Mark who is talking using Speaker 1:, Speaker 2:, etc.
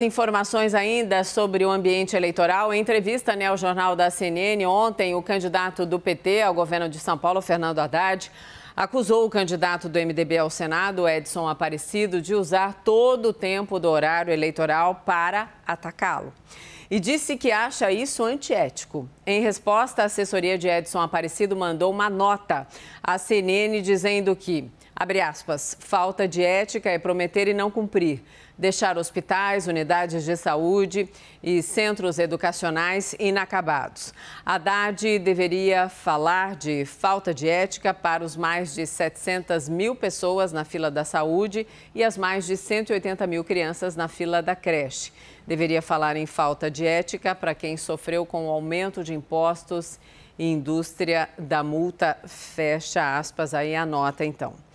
Speaker 1: Informações ainda sobre o ambiente eleitoral. Em entrevista né, ao Jornal da CNN, ontem, o candidato do PT ao governo de São Paulo, Fernando Haddad, acusou o candidato do MDB ao Senado, Edson Aparecido, de usar todo o tempo do horário eleitoral para atacá-lo. E disse que acha isso antiético. Em resposta, a assessoria de Edson Aparecido mandou uma nota à CNN dizendo que Abre aspas, falta de ética é prometer e não cumprir. Deixar hospitais, unidades de saúde e centros educacionais inacabados. Haddad deveria falar de falta de ética para os mais de 700 mil pessoas na fila da saúde e as mais de 180 mil crianças na fila da creche. Deveria falar em falta de ética para quem sofreu com o aumento de impostos e indústria da multa. Fecha aspas aí a nota então.